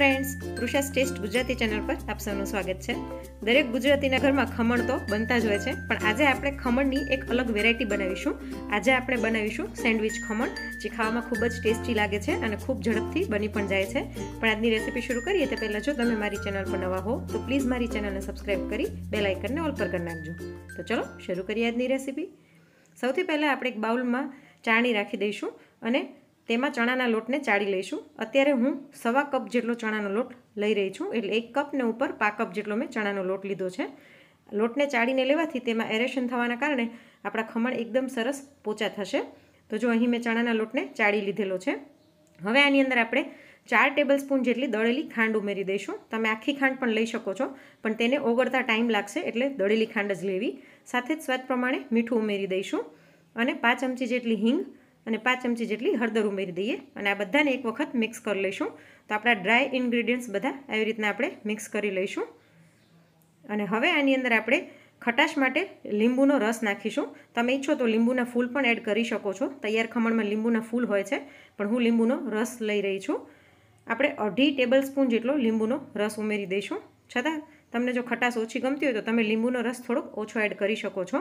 friends Krisha taste Gujarati channel પર આપ સૌનું સ્વાગત છે દરેક ગુજરાતીના ઘરમાં ખમણ તો બનતા જ હોય છે પણ આજે આપણે ખમણની એક અલગ વેરાયટી બનાવીશું આજે આપણે બનાવીશું સેન્ડવિચ ખમણ જે ખાવામાં ખૂબ જ ટેસ્ટી લાગે છે અને ખૂબ ઝડપથી બની પણ જાય છે પણ આજની રેસીપી શરૂ કરીએ તે પહેલાં જો તમે મારી ચેનલ પર નવા હો તો પ્લીઝ મારી ચેનલને સબસ્ક્રાઈબ કરી બેલ આઇકનને ઓલ પર કરી નાખજો તો ચલો શરૂ કરીએ આજની રેસીપી સૌથી પહેલાં આપણે એક બાઉલમાં ચાણી રાખી દઈશું અને તેમાં ચણાના લોટને ચાળી લઈશું અત્યારે હું સવા કપ જેટલો ચણાનો લોટ લઈ રહી છું એટલે એક કપને ઉપર પા કપ જેટલો મેં ચણાનો લોટ લીધો છે લોટને ચાળીને લેવાથી તેમાં એરેશન થવાના કારણે આપણા ખમણ એકદમ સરસ પોચા થશે તો જો અહીં મેં ચણાના લોટને ચાળી લીધેલો છે હવે આની અંદર આપણે ચાર ટેબલ સ્પૂન જેટલી દળેલી ખાંડ ઉમેરી દઈશું તમે આખી ખાંડ પણ લઈ શકો છો પણ તેને ઓગળતા ટાઈમ લાગશે એટલે દળેલી ખાંડ જ લેવી સાથે જ સ્વાદ પ્રમાણે મીઠું ઉમેરી દઈશું અને પાંચ ચમચી જેટલી હિંગ અને પાંચ ચમચી જેટલી હળદર ઉમેરી દઈએ અને આ બધાને એક વખત મિક્સ કરી લઈશું તો આપણા ડ્રાય ઇન્ગ્રીડિયન્ટ્સ બધા આવી રીતના આપણે મિક્સ કરી લઈશું અને હવે આની અંદર આપણે ખટાશ માટે લીંબુનો રસ નાખીશું તમે ઈચ્છો તો લીંબુના ફૂલ પણ એડ કરી શકો છો તૈયાર ખમણમાં લીંબુના ફૂલ હોય છે પણ હું લીંબુનો રસ લઈ રહી છું આપણે અઢી ટેબલ સ્પૂન જેટલો લીંબુનો રસ ઉમેરી દઈશું છતાં તમને જો ખટાશ ઓછી ગમતી હોય તો તમે લીંબુનો રસ થોડોક ઓછો એડ કરી શકો છો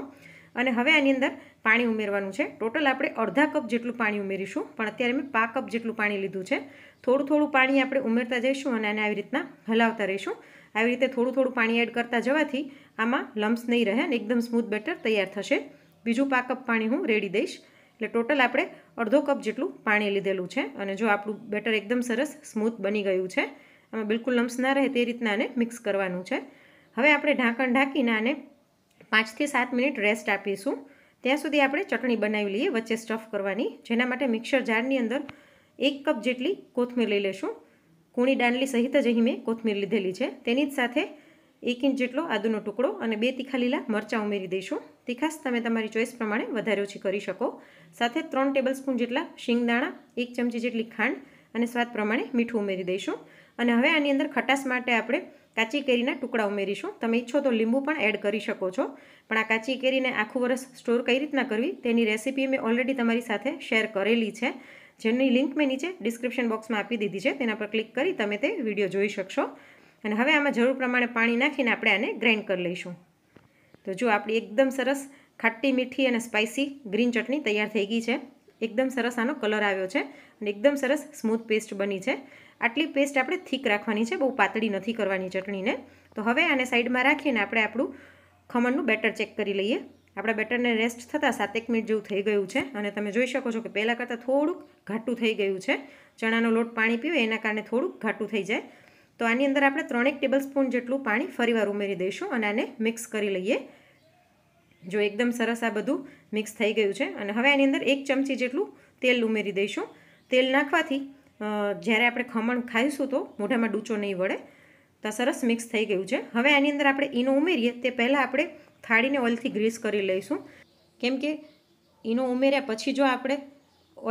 અને હવે આની અંદર પાણી ઉમેરવાનું છે ટોટલ આપણે અડધા કપ જેટલું પાણી ઉમેરીશું પણ અત્યારે મેં પા કપ જેટલું પાણી લીધું છે થોડું થોડું પાણી આપણે ઉમેરતા જઈશું અને આને આવી રીતના હલાવતા રહીશું આવી રીતે થોડું થોડું પાણી એડ કરતા જવાથી આમાં લમ્સ નહીં રહે અને એકદમ સ્મૂથ બેટર તૈયાર થશે બીજું પા કપ પાણી હું રેડી દઈશ એટલે ટોટલ આપણે અડધો કપ જેટલું પાણી લીધેલું છે અને જો આપણું બેટર એકદમ સરસ સ્મૂથ બની ગયું છે આમાં બિલકુલ લમ્સ ના રહે તે રીતના આને મિક્સ કરવાનું છે હવે આપણે ઢાંકણ ઢાંકીને આને પાંચથી સાત મિનિટ રેસ્ટ આપીશું ત્યાં સુધી આપણે ચટણી બનાવી લઈએ વચ્ચે સ્ટફ કરવાની જેના માટે મિક્સર જારની અંદર એક કપ જેટલી કોથમીર લઈ લેશું કૂણી ડાંડલી સહિત જ અહીં મેં કોથમીર લીધેલી છે તેની જ સાથે એક ઇંચ જેટલો આદુનો ટુકડો અને બે તીખા લીલા મરચાં ઉમેરી દઈશું તીખાસ તમે તમારી ચોઈસ પ્રમાણે વધારે ઓછી કરી શકો સાથે ત્રણ ટેબલસ્પૂન જેટલા શિંગદાણા એક ચમચી જેટલી ખાંડ અને સ્વાદ પ્રમાણે મીઠું ઉમેરી દઈશું અને હવે આની અંદર ખટાશ માટે આપણે કાચી કેરીના ટુકડા ઉમેરીશું તમે ઈચ્છો તો લીંબુ પણ એડ કરી શકો છો પણ આ કાચી કેરીને આખું વરસ સ્ટોર કઈ રીતના કરવી તેની રેસીપી મેં ઓલરેડી તમારી સાથે શેર કરેલી છે જેની લિંક મેં નીચે ડિસ્ક્રિપ્શન બોક્સમાં આપી દીધી છે તેના પર ક્લિક કરી તમે તે વિડીયો જોઈ શકશો અને હવે આમાં જરૂર પ્રમાણે પાણી નાખીને આપણે આને ગ્રાઇન્ડ કરી લઈશું તો જો આપણી એકદમ સરસ ખાટી મીઠી અને સ્પાઇસી ગ્રીન ચટણી તૈયાર થઈ ગઈ છે એકદમ સરસ આનો કલર આવ્યો છે અને એકદમ સરસ સ્મૂથ પેસ્ટ બની છે આટલી પેસ્ટ આપણે થીક રાખવાની છે બહુ પાતળી નથી કરવાની ચટણીને તો હવે આને સાઈડમાં રાખીને આપણે આપણું ખમણનું બેટર ચેક કરી લઈએ આપણા બેટરને રેસ્ટ થતાં સાતેક મિનિટ જેવું થઈ ગયું છે અને તમે જોઈ શકો છો કે પહેલાં કરતાં થોડુંક ઘાટું થઈ ગયું છે ચણાનો લોટ પાણી પીવે એના કારણે થોડુંક ઘાટું થઈ જાય તો આની અંદર આપણે ત્રણેક ટેબલ સ્પૂન જેટલું પાણી ફરીવાર ઉમેરી દઈશું અને આને મિક્સ કરી લઈએ જો એકદમ સરસ આ બધું મિક્સ થઈ ગયું છે અને હવે આની અંદર એક ચમચી જેટલું તેલ ઉમેરી દઈશું તેલ નાખવાથી જ્યારે આપણે ખમણ ખાઈશું તો મોઢામાં ડૂચો નહીં વળે તો સરસ મિક્સ થઈ ગયું છે હવે આની અંદર આપણે ઈનો ઉમેરીએ તે પહેલાં આપણે થાળીને ઓઇલથી ગ્રીસ કરી લઈશું કેમ કે ઈનો ઉમેર્યા પછી જો આપણે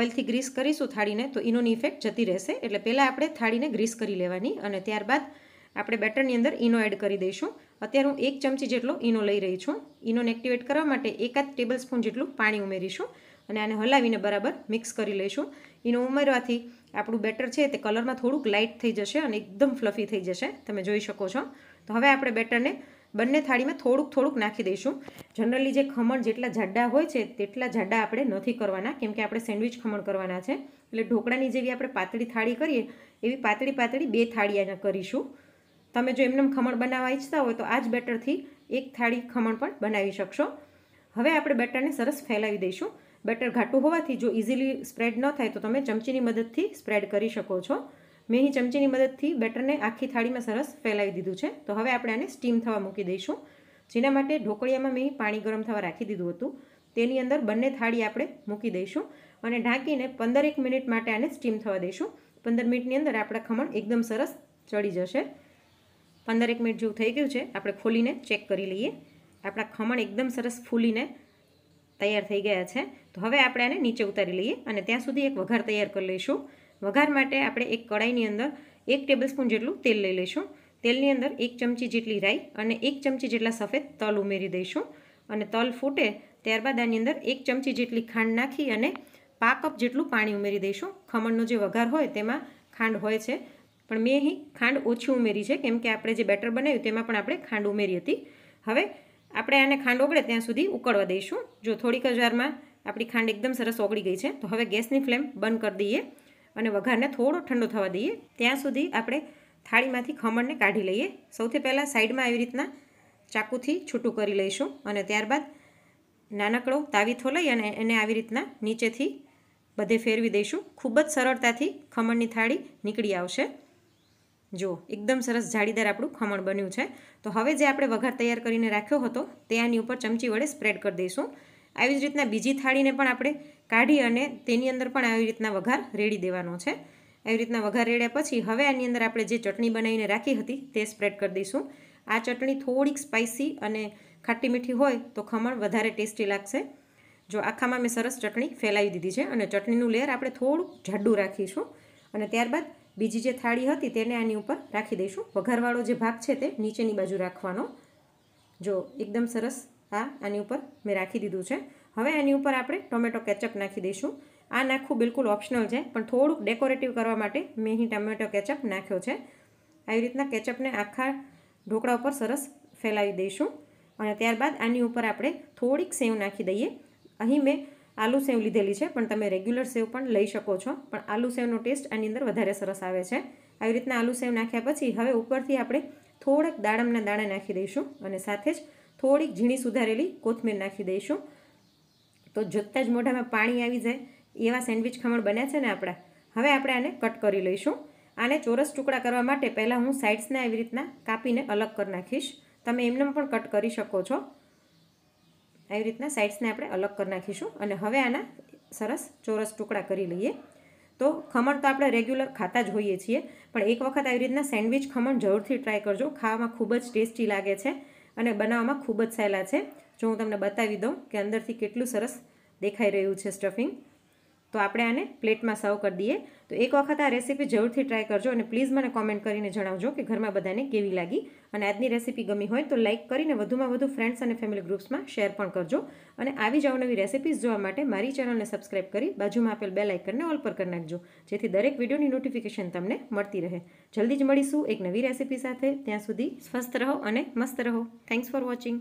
ઓઇલથી ગ્રીસ કરીશું થાળીને તો ઈનોની ઇફેક્ટ જતી રહેશે એટલે પહેલાં આપણે થાળીને ગ્રીસ કરી લેવાની અને ત્યારબાદ આપણે બેટરની અંદર ઈનો એડ કરી દઈશું અત્યારે હું એક ચમચી જેટલો ઈનો લઈ રહી છું ઈનોને એક્ટિવેટ કરવા માટે એકાદ ટેબલ સ્પૂન જેટલું પાણી ઉમેરીશું અને આને હલાવીને બરાબર મિક્સ કરી લઈશું એનું ઉમેરવાથી આપણું બેટર છે તે કલરમાં થોડુંક લાઇટ થઈ જશે અને એકદમ ફ્લફી થઈ જશે તમે જોઈ શકો છો તો હવે આપણે બેટરને બંને થાળીમાં થોડુંક થોડુંક નાખી દઈશું જનરલી જે ખમણ જેટલા જાડા હોય છે તેટલા જાડા આપણે નથી કરવાના કેમ કે આપણે સેન્ડવિચ ખમણ કરવાના છે એટલે ઢોકળાની જેવી આપણે પાતળી થાળી કરીએ એવી પાતળી પાતળી બે થાળી આના કરીશું તમે જો એમનેમ ખમણ બનાવવા ઈચ્છતા હોય તો આ જ બેટરથી એક થાળી ખમણ પણ બનાવી શકશો હવે આપણે બેટરને સરસ ફેલાવી દઈશું બેટર ઘાટું હોવાથી જો ઇઝીલી સ્પ્રેડ ન થાય તો તમે ચમચીની મદદથી સ્પ્રેડ કરી શકો છો મેં અહીં ચમચીની મદદથી બેટરને આખી થાળીમાં સરસ ફેલાવી દીધું છે તો હવે આપણે આને સ્ટીમ થવા મૂકી દઈશું જેના માટે ઢોકળિયામાં મેં પાણી ગરમ થવા રાખી દીધું હતું તેની અંદર બંને થાળી આપણે મૂકી દઈશું અને ઢાંકીને પંદર એક મિનિટ માટે આને સ્ટીમ થવા દઈશું પંદર મિનિટની અંદર આપણા ખમણ એકદમ સરસ ચડી જશે પંદરેક મિનિટ જેવું થઈ ગયું છે આપણે ખોલીને ચેક કરી લઈએ આપણા ખમણ એકદમ સરસ ફૂલીને તૈયાર થઈ ગયા છે તો હવે આપણે આને નીચે ઉતારી લઈએ અને ત્યાં સુધી એક વઘાર તૈયાર કરી લઈશું વઘાર માટે આપણે એક કડાઈની અંદર એક ટેબલસ્પૂન જેટલું તેલ લઈ લઈશું તેલની અંદર એક ચમચી જેટલી રાઈ અને એક ચમચી જેટલા સફેદ તલ ઉમેરી દઈશું અને તલ ફૂટે ત્યારબાદ આની અંદર એક ચમચી જેટલી ખાંડ નાખી અને પા કપ જેટલું પાણી ઉમેરી દઈશું ખમણનો જે વઘાર હોય તેમાં ખાંડ હોય છે પણ મેં અહીં ખાંડ ઓછી ઉમેરી છે કેમ કે આપણે જે બેટર બનાવ્યું તેમાં પણ આપણે ખાંડ ઉમેરી હતી હવે આપણે આને ખાંડ ઓગળે ત્યાં સુધી ઉકળવા દઈશું જો થોડીક જ વારમાં આપણી ખાંડ એકદમ સરસ ઓગળી ગઈ છે તો હવે ગેસની ફ્લેમ બંધ કરી દઈએ અને વઘારને થોડો ઠંડો થવા દઈએ ત્યાં સુધી આપણે થાળીમાંથી ખમણને કાઢી લઈએ સૌથી પહેલાં સાઈડમાં આવી રીતના ચાકુથી છૂટું કરી લઈશું અને ત્યારબાદ નાનકડો તાવીથો લઈ અને એને આવી રીતના નીચેથી બધે ફેરવી દઈશું ખૂબ જ સરળતાથી ખમણની થાળી નીકળી આવશે જો એકદમ સરસ જાળીદાર આપણું ખમણ બન્યું છે તો હવે જે આપણે વઘાર તૈયાર કરીને રાખ્યો હતો તે આની ઉપર ચમચી વડે સ્પ્રેડ કરી દઈશું આવી જ રીતના બીજી થાળીને પણ આપણે કાઢી અને તેની અંદર પણ આવી રીતના વઘાર રેડી દેવાનો છે આવી રીતના વઘાર રેડ્યા પછી હવે આની અંદર આપણે જે ચટણી બનાવીને રાખી હતી તે સ્પ્રેડ કરી દઈશું આ ચટણી થોડીક સ્પાઇસી અને ખાટી મીઠી હોય તો ખમણ વધારે ટેસ્ટી લાગશે જો આખામાં મેં સરસ ચટણી ફેલાવી દીધી છે અને ચટણીનું લેયર આપણે થોડું જાડું રાખીશું અને ત્યારબાદ બીજી જે થાળી હતી તેને આની ઉપર રાખી દઈશું વઘારવાળો જે ભાગ છે તે નીચેની બાજુ રાખવાનો જો એકદમ સરસ આ આની ઉપર મેં રાખી દીધું છે હવે એની ઉપર આપણે ટોમેટો કેચઅપ નાખી દઈશું આ નાખવું બિલકુલ ઓપ્શનલ છે પણ થોડુંક ડેકોરેટિવ કરવા માટે મેં અહીં ટમેટો કેચઅપ નાખ્યો છે આવી રીતના કેચઅપને આખા ઢોકળા ઉપર સરસ ફેલાવી દઈશું અને ત્યારબાદ આની ઉપર આપણે થોડીક સેવ નાખી દઈએ અહીં મેં આલુ સેવ લીધેલી છે પણ તમે રેગ્યુલર સેવ પણ લઈ શકો છો પણ આલુ સેવનો ટેસ્ટ આની અંદર વધારે સરસ આવે છે આવી રીતના આલુ સેવ નાખ્યા પછી હવે ઉપરથી આપણે થોડાક દાડમના દાણા નાખી દઈશું અને સાથે જ થોડીક ઝીણી સુધારેલી કોથમીર નાખી દઈશું તો જોતાં જ મોઢામાં પાણી આવી જાય એવા સેન્ડવિચ ખમણ બન્યા છે ને આપણા હવે આપણે આને કટ કરી લઈશું આને ચોરસ ટુકડા કરવા માટે પહેલાં હું સાઇડ્સને આવી રીતના કાપીને અલગ કરી નાખીશ તમે એમને પણ કટ કરી શકો છો આવી રીતના સાઇડ્સને આપણે અલગ કરી નાખીશું અને હવે આના સરસ ચોરસ ટુકડા કરી લઈએ તો ખમણ તો આપણે રેગ્યુલર ખાતા જ હોઈએ છીએ પણ એક વખત આવી રીતના સેન્ડવિચ ખમણ જરૂરથી ટ્રાય કરજો ખાવામાં ખૂબ જ ટેસ્ટી લાગે છે અને બનાવવામાં ખૂબ જ સહેલા છે જો હું તમને બતાવી દઉં કે અંદરથી કેટલું સરસ દેખાઈ રહ્યું છે સ્ટફિંગ તો આપણે આને પ્લેટમાં સર્વ કરી દઈએ તો એક વખત આ રેસીપી જરૂરથી ટ્રાય કરજો અને પ્લીઝ મને કોમેન્ટ કરીને જણાવજો કે ઘરમાં બધાને કેવી લાગી અને આજની રેસીપી ગમી હોય તો લાઇક કરીને વધુમાં વધુ ફ્રેન્ડ્સ અને ફેમિલી ગ્રુપ્સમાં શેર પણ કરજો અને આવી જ અવનવી રેસીપીઝ જોવા માટે મારી ચેનલને સબસ્ક્રાઇબ કરી બાજુમાં આપેલ બે લાઇકનને ઓલ પર કરી નાખજો જેથી દરેક વિડીયોની નોટિફિકેશન તમને મળતી રહે જલ્દી જ મળીશું એક નવી રેસીપી સાથે ત્યાં સુધી સ્વસ્થ રહો અને મસ્ત રહો થેન્ક્સ ફોર વોચિંગ